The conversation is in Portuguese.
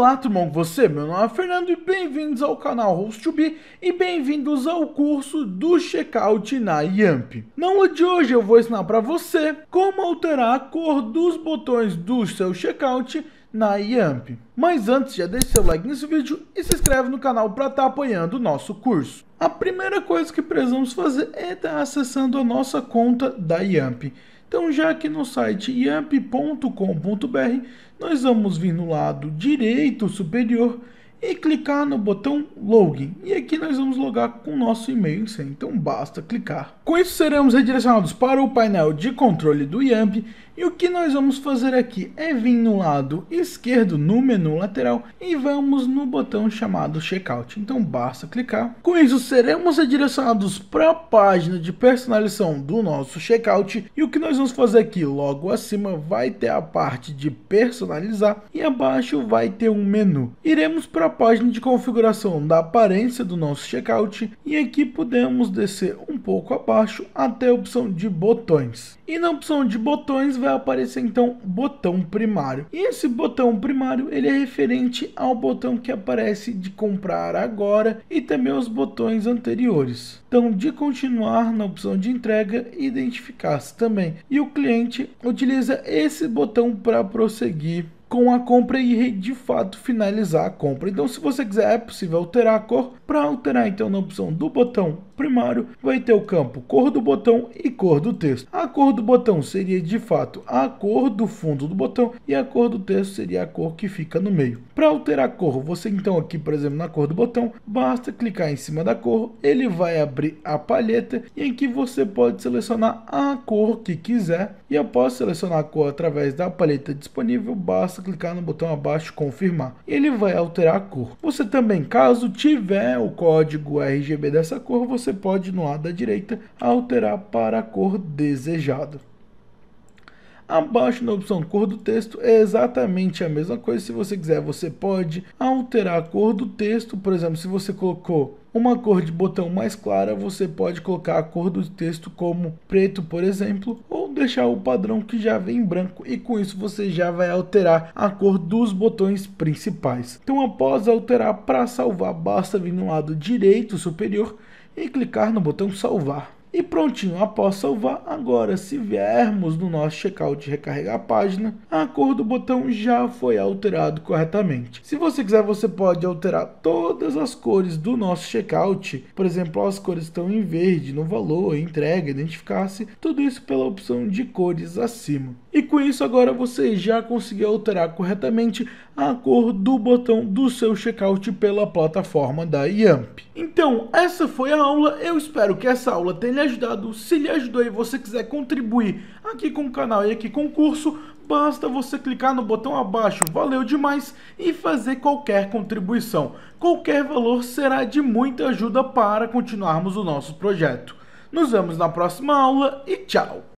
Olá, tudo bom com você? Meu nome é Fernando e bem-vindos ao canal Host2B e bem-vindos ao curso do Checkout na Yamp. Na aula de hoje eu vou ensinar para você como alterar a cor dos botões do seu checkout na Yamp. Mas antes, já deixa seu like nesse vídeo e se inscreve no canal para estar tá apoiando o nosso curso. A primeira coisa que precisamos fazer é estar tá acessando a nossa conta da Yamp. Então, já que no site yamp.com.br, nós vamos vir no lado direito superior e clicar no botão login. E aqui nós vamos logar com o nosso e-mail então basta clicar. Com isso seremos redirecionados para o painel de controle do YAMP e o que nós vamos fazer aqui é vir no lado esquerdo, no menu lateral, e vamos no botão chamado Checkout. Então basta clicar. Com isso, seremos redirecionados para a página de personalização do nosso checkout. E o que nós vamos fazer aqui logo acima vai ter a parte de personalizar e abaixo vai ter um menu. Iremos para a página de configuração da aparência do nosso checkout e aqui podemos descer um pouco abaixo até a opção de botões. E na opção de botões vai aparecer então botão primário. E esse botão primário ele é referente ao botão que aparece de comprar agora e também os botões anteriores. Então de continuar na opção de entrega identificar-se também. E o cliente utiliza esse botão para prosseguir com a compra e de fato finalizar a compra. Então, se você quiser, é possível alterar a cor, para alterar então na opção do botão primário, vai ter o campo cor do botão e cor do texto. A cor do botão seria de fato a cor do fundo do botão e a cor do texto seria a cor que fica no meio. Para alterar a cor, você então aqui, por exemplo, na cor do botão, basta clicar em cima da cor, ele vai abrir a palheta e em que você pode selecionar a cor que quiser e após selecionar a cor através da palheta disponível, basta clicar no botão abaixo confirmar. Ele vai alterar a cor. Você também, caso tiver o código RGB dessa cor, você pode no lado da direita alterar para a cor desejada. Abaixo na opção cor do texto é exatamente a mesma coisa. Se você quiser, você pode alterar a cor do texto. Por exemplo, se você colocou uma cor de botão mais clara, você pode colocar a cor do texto como preto, por exemplo, deixar o padrão que já vem branco e com isso você já vai alterar a cor dos botões principais. Então após alterar para salvar basta vir no lado direito superior e clicar no botão salvar. E prontinho, após salvar, agora se viermos no nosso checkout recarregar a página, a cor do botão já foi alterado corretamente. Se você quiser, você pode alterar todas as cores do nosso checkout, por exemplo, as cores estão em verde, no valor, entrega, identificar-se, tudo isso pela opção de cores acima. E com isso agora você já conseguiu alterar corretamente a cor do botão do seu checkout pela plataforma da Yamp. Então, essa foi a aula, eu espero que essa aula tenha ajudado, se lhe ajudou e você quiser contribuir aqui com o canal e aqui com o curso, basta você clicar no botão abaixo Valeu Demais e fazer qualquer contribuição. Qualquer valor será de muita ajuda para continuarmos o nosso projeto. Nos vemos na próxima aula e tchau!